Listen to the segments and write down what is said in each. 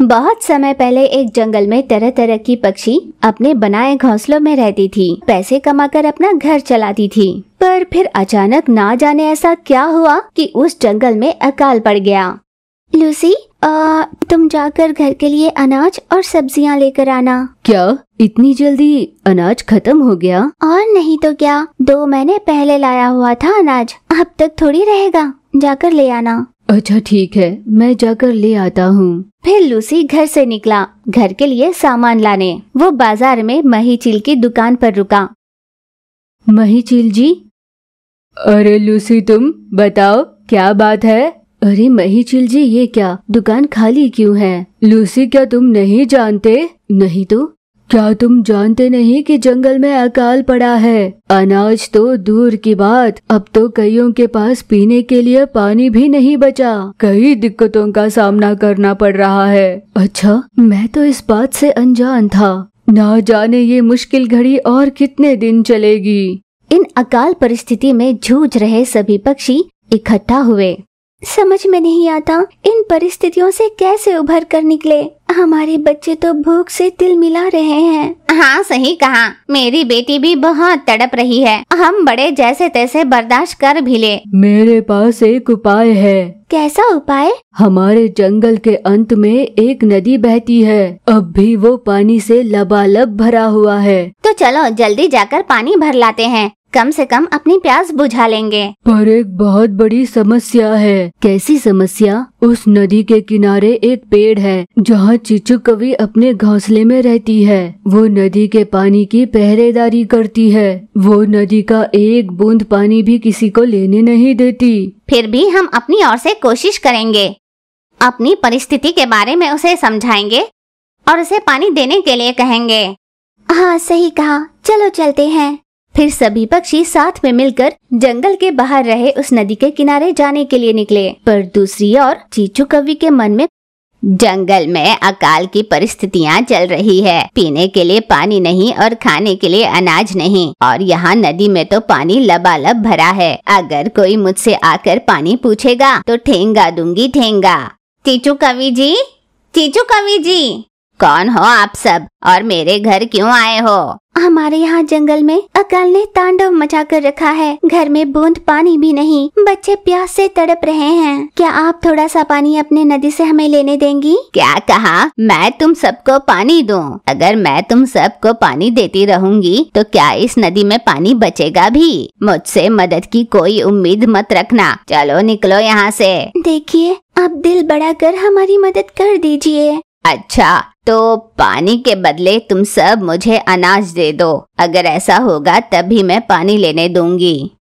बहुत समय पहले एक जंगल में तरह तरह की पक्षी अपने बनाए घोंसलों में रहती थी पैसे कमाकर अपना घर चलाती थी पर फिर अचानक ना जाने ऐसा क्या हुआ कि उस जंगल में अकाल पड़ गया लूसी आ, तुम जाकर घर के लिए अनाज और सब्जियां लेकर आना क्या इतनी जल्दी अनाज खत्म हो गया और नहीं तो क्या दो महीने पहले लाया हुआ था अनाज अब तक थोड़ी रहेगा जाकर ले आना अच्छा ठीक है मैं जाकर ले आता हूँ फिर लूसी घर से निकला घर के लिए सामान लाने वो बाजार में महीचील की दुकान पर रुका महीचील जी अरे लूसी तुम बताओ क्या बात है अरे महीचील जी ये क्या दुकान खाली क्यों है लूसी क्या तुम नहीं जानते नहीं तो क्या तुम जानते नहीं कि जंगल में अकाल पड़ा है अनाज तो दूर की बात अब तो कईयों के पास पीने के लिए पानी भी नहीं बचा कई दिक्कतों का सामना करना पड़ रहा है अच्छा मैं तो इस बात से अनजान था ना जाने ये मुश्किल घड़ी और कितने दिन चलेगी इन अकाल परिस्थिति में जूझ रहे सभी पक्षी इकट्ठा हुए समझ में नहीं आता इन परिस्थितियों से कैसे उभर कर निकले हमारे बच्चे तो भूख से तिल मिला रहे हैं हाँ सही कहा मेरी बेटी भी बहुत तड़प रही है हम बड़े जैसे तैसे बर्दाश्त कर भी ले मेरे पास एक उपाय है कैसा उपाय हमारे जंगल के अंत में एक नदी बहती है अब भी वो पानी से लबालब भरा हुआ है तो चलो जल्दी जाकर पानी भर लाते हैं कम से कम अपनी प्यास बुझा लेंगे पर एक बहुत बड़ी समस्या है कैसी समस्या उस नदी के किनारे एक पेड़ है जहाँ चिचू कवि अपने घोंसले में रहती है वो नदी के पानी की पहरेदारी करती है वो नदी का एक बूंद पानी भी किसी को लेने नहीं देती फिर भी हम अपनी ओर से कोशिश करेंगे अपनी परिस्थिति के बारे में उसे समझाएंगे और उसे पानी देने के लिए कहेंगे हाँ सही कहा चलो चलते हैं फिर सभी पक्षी साथ में मिलकर जंगल के बाहर रहे उस नदी के किनारे जाने के लिए निकले पर दूसरी ओर चीचू कवि के मन में जंगल में अकाल की परिस्थितियाँ चल रही है पीने के लिए पानी नहीं और खाने के लिए अनाज नहीं और यहाँ नदी में तो पानी लबालब भरा है अगर कोई मुझसे आकर पानी पूछेगा तो ठेंगा दूंगी ठेंगा चीचू कवि जी चीचू कवि जी कौन हो आप सब और मेरे घर क्यों आए हो हमारे यहाँ जंगल में अकाल ने तांडव मचा कर रखा है घर में बूंद पानी भी नहीं बच्चे प्यास से तड़प रहे हैं क्या आप थोड़ा सा पानी अपने नदी से हमें लेने देंगी क्या कहा मैं तुम सबको पानी दूँ अगर मैं तुम सबको पानी देती रहूँगी तो क्या इस नदी में पानी बचेगा भी मुझसे मदद की कोई उम्मीद मत रखना चलो निकलो यहाँ से देखिए आप दिल बढ़ा कर हमारी मदद कर दीजिए अच्छा तो पानी के बदले तुम सब मुझे अनाज दे दो अगर ऐसा होगा तभी मैं पानी लेने दूंगी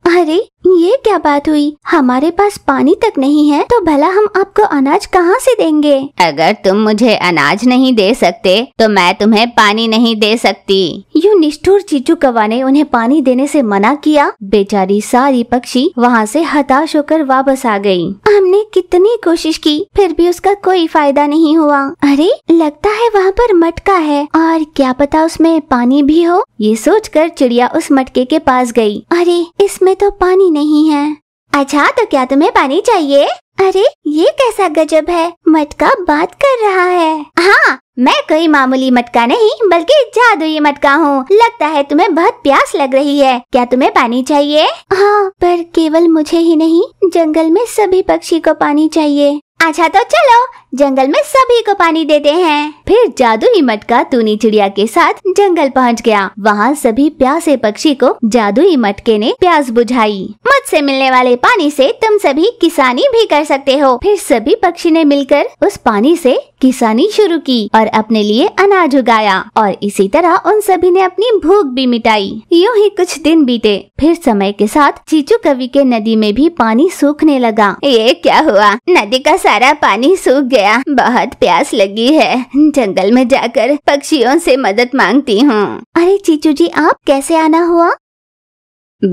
अरे ये क्या बात हुई हमारे पास पानी तक नहीं है तो भला हम आपको अनाज कहाँ से देंगे अगर तुम मुझे अनाज नहीं दे सकते तो मैं तुम्हें पानी नहीं दे सकती यूँ निष्ठुर चीचू कवा ने उन्हें पानी देने से मना किया बेचारी सारी पक्षी वहाँ से हताश होकर वापस आ गई। हमने कितनी कोशिश की फिर भी उसका कोई फायदा नहीं हुआ अरे लगता है वहाँ पर मटका है और क्या पता उसमें पानी भी हो ये कर चिड़िया उस मटके के पास गयी अरे इसमें तो पानी पानी नहीं है अच्छा तो क्या तुम्हें पानी चाहिए अरे ये कैसा गजब है मटका बात कर रहा है हाँ मैं कोई मामूली मटका नहीं बल्कि जादुई मटका हूँ लगता है तुम्हें बहुत प्यास लग रही है क्या तुम्हें पानी चाहिए हाँ पर केवल मुझे ही नहीं जंगल में सभी पक्षी को पानी चाहिए अच्छा तो चलो जंगल में सभी को पानी देते हैं फिर जादुई मटका तूनी चिड़िया के साथ जंगल पहुंच गया वहाँ सभी प्यासे पक्षी को जादुई मटके ने प्यास बुझाई मुझसे मिलने वाले पानी से तुम सभी किसानी भी कर सकते हो फिर सभी पक्षी ने मिलकर उस पानी से किसानी शुरू की और अपने लिए अनाज उगाया और इसी तरह उन सभी ने अपनी भूख भी मिटाई यूँ ही कुछ दिन बीते फिर समय के साथ चीचू कवि के नदी में भी पानी सूखने लगा ये क्या हुआ नदी का सारा पानी सूख गया गया बहुत प्यास लगी है जंगल में जाकर पक्षियों से मदद मांगती हूँ अरे चीचू जी आप कैसे आना हुआ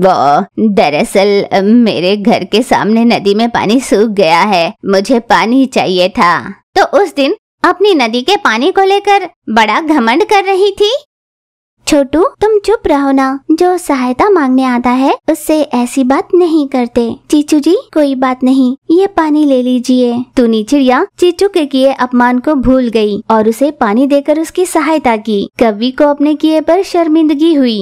वो दरअसल मेरे घर के सामने नदी में पानी सूख गया है मुझे पानी चाहिए था तो उस दिन अपनी नदी के पानी को लेकर बड़ा घमंड कर रही थी छोटू तुम चुप रहो ना जो सहायता मांगने आता है उससे ऐसी बात नहीं करते चीचू जी कोई बात नहीं ये पानी ले लीजिए टूनी चिड़िया चीचू के किए अपमान को भूल गई और उसे पानी देकर उसकी सहायता की कवि को अपने किए पर शर्मिंदगी हुई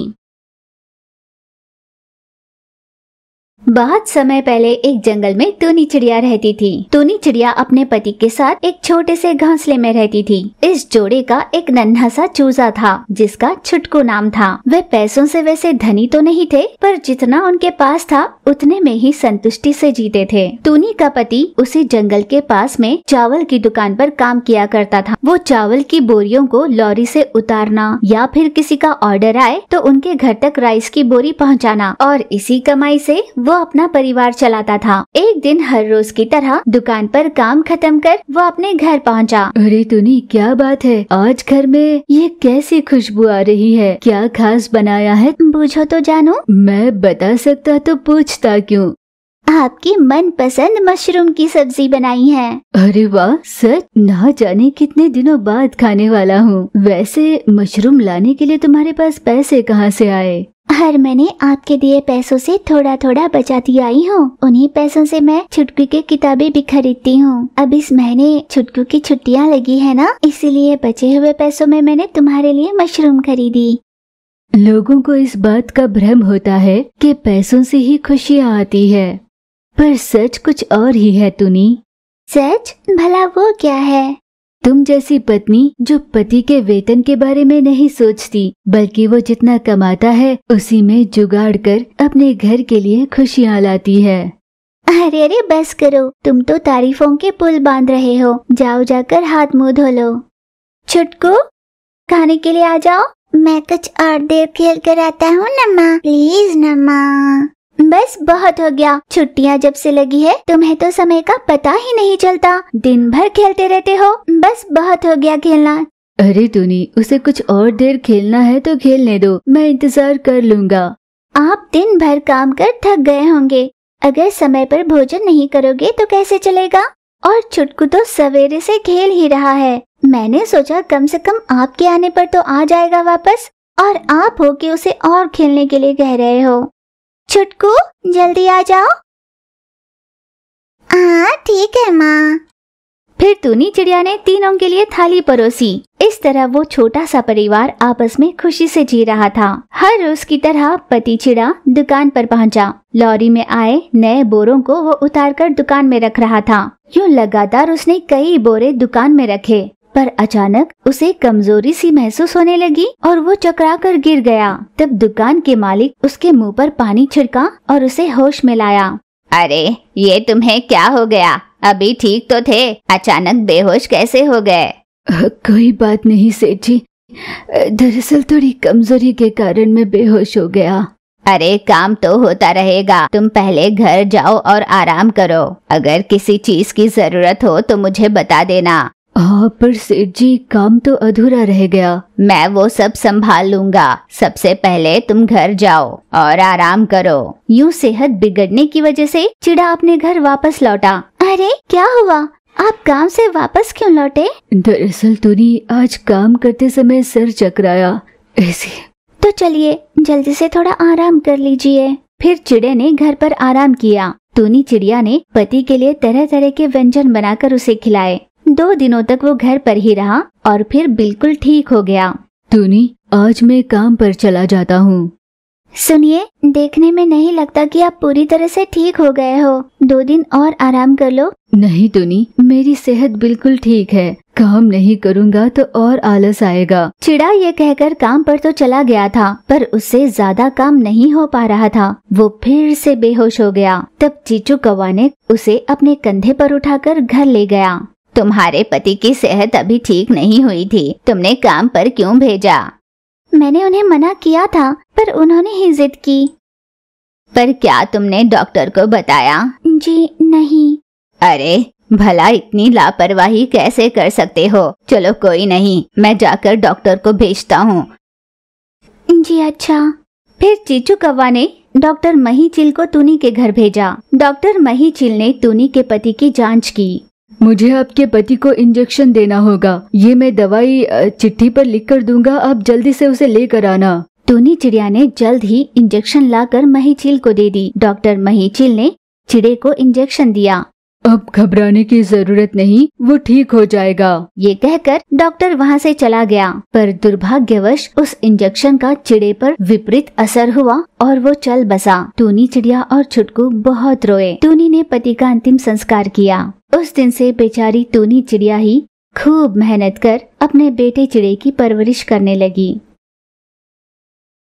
बहुत समय पहले एक जंगल में तूनी चिड़िया रहती थी टूनी चिड़िया अपने पति के साथ एक छोटे से घोंसले में रहती थी इस जोड़े का एक नन्हा सा चूजा था जिसका छुटकू नाम था वे पैसों से वैसे धनी तो नहीं थे पर जितना उनके पास था उतने में ही संतुष्टि से जीते थे तूनी का पति उसी जंगल के पास में चावल की दुकान पर काम किया करता था वो चावल की बोरियों को लॉरी से उतारना या फिर किसी का ऑर्डर आए तो उनके घर तक राइस की बोरी पहुँचाना और इसी कमाई से वो अपना परिवार चलाता था एक दिन हर रोज की तरह दुकान पर काम खत्म कर वो अपने घर पहुंचा। अरे तुनी क्या बात है आज घर में ये कैसी खुशबू आ रही है क्या खास बनाया है पूछो तो जानो मैं बता सकता तो पूछता क्यूँ आपकी मनपसंद मशरूम की सब्जी बनाई है अरे वाह सच ना जाने कितने दिनों बाद खाने वाला हूँ वैसे मशरूम लाने के लिए तुम्हारे पास पैसे कहाँ से आए हर मैंने आपके दिए पैसों से थोड़ा थोड़ा बचाती आई हूँ उन्हीं पैसों से मैं छुटकी के किताबें भी खरीदती हूँ अब इस महीने छुटकू की छुट्टियाँ लगी है ना इसीलिए बचे हुए पैसों में मैंने तुम्हारे लिए मशरूम खरीदी लोगों को इस बात का भ्रम होता है कि पैसों से ही खुशियाँ आती है पर सच कुछ और ही है तुनी सच भला वो क्या है तुम जैसी पत्नी जो पति के वेतन के बारे में नहीं सोचती बल्कि वो जितना कमाता है उसी में जुगाड़ कर अपने घर के लिए खुशियाँ लाती है अरे अरे बस करो तुम तो तारीफों के पुल बांध रहे हो जाओ जाकर हाथ मुंह धो लो छुटकू खाने के लिए आ जाओ मैं कुछ और देर खेल कर आता हूँ नम्मा प्लीज नम्मा बस बहुत हो गया छुट्टियाँ जब से लगी है तुम्हें तो समय का पता ही नहीं चलता दिन भर खेलते रहते हो बस बहुत हो गया खेलना अरे टूनी उसे कुछ और देर खेलना है तो खेलने दो मैं इंतजार कर लूँगा आप दिन भर काम कर थक गए होंगे अगर समय पर भोजन नहीं करोगे तो कैसे चलेगा और छुटकू तो सवेरे से खेल ही रहा है मैंने सोचा कम से कम आपके आने पर तो आ जाएगा वापस और आप हो कि उसे और खेलने के लिए कह रहे हो छुटकू जल्दी आ जाओ हाँ ठीक है माँ फिर तूनी चिड़िया ने तीनों के लिए थाली परोसी इस तरह वो छोटा सा परिवार आपस में खुशी से जी रहा था हर रोज की तरह पति चिड़ा दुकान पर पहुंचा। लॉरी में आए नए बोरों को वो उतार कर दुकान में रख रहा था यूँ लगातार उसने कई बोरे दुकान में रखे पर अचानक उसे कमजोरी सी महसूस होने लगी और वो चकरा कर गिर गया तब दुकान के मालिक उसके मुंह पर पानी छिड़का और उसे होश में लाया अरे ये तुम्हें क्या हो गया अभी ठीक तो थे अचानक बेहोश कैसे हो गए कोई बात नहीं सेठ जी दरअसल थोड़ी कमजोरी के कारण मैं बेहोश हो गया अरे काम तो होता रहेगा तुम पहले घर जाओ और आराम करो अगर किसी चीज की जरूरत हो तो मुझे बता देना हाँ पर सेठ जी काम तो अधूरा रह गया मैं वो सब संभाल लूंगा सबसे पहले तुम घर जाओ और आराम करो यूँ सेहत बिगड़ने की वजह से चिड़ा अपने घर वापस लौटा अरे क्या हुआ आप काम से वापस क्यों लौटे दरअसल तुनी आज काम करते समय सर चकराया ऐसे तो चलिए जल्दी से थोड़ा आराम कर लीजिए फिर चिड़े ने घर पर आराम किया टूनी चिड़िया ने पति के लिए तरह तरह के व्यंजन बनाकर उसे खिलाए दो दिनों तक वो घर पर ही रहा और फिर बिल्कुल ठीक हो गया तूनी आज मैं काम पर चला जाता हूँ सुनिए देखने में नहीं लगता कि आप पूरी तरह से ठीक हो गए हो दो दिन और आराम कर लो नहीं तुनी मेरी सेहत बिल्कुल ठीक है काम नहीं करूँगा तो और आलस आएगा चिड़ा ये कहकर काम पर तो चला गया था पर उससे ज्यादा काम नहीं हो पा रहा था वो फिर से बेहोश हो गया तब चीचू कौवा ने उसे अपने कंधे पर उठाकर घर ले गया तुम्हारे पति की सेहत अभी ठीक नहीं हुई थी तुमने काम पर क्यों भेजा मैंने उन्हें मना किया था पर उन्होंने ही जिद की पर क्या तुमने डॉक्टर को बताया जी नहीं अरे भला इतनी लापरवाही कैसे कर सकते हो चलो कोई नहीं मैं जाकर डॉक्टर को भेजता हूँ जी अच्छा फिर चीचू कव्वा ने डॉक्टर महीचिल को तूनी के घर भेजा डॉक्टर महीचिल ने तूनी के पति की जांच की मुझे आपके पति को इंजेक्शन देना होगा ये मैं दवाई चिट्ठी पर लिख कर दूंगा आप जल्दी से उसे लेकर आना टोनी चिड़िया ने जल्द ही इंजेक्शन लाकर महीचील को दे दी डॉक्टर महीचील ने चिड़े को इंजेक्शन दिया अब घबराने की जरूरत नहीं वो ठीक हो जाएगा ये कहकर डॉक्टर वहाँ से चला गया पर दुर्भाग्यवश उस इंजेक्शन का चिड़े पर विपरीत असर हुआ और वो चल बसा टूनी चिड़िया और छुटकू बहुत रोए टूनी ने पति का अंतिम संस्कार किया उस दिन से बेचारी टूनी चिड़िया ही खूब मेहनत कर अपने बेटे चिड़े की परवरिश करने लगी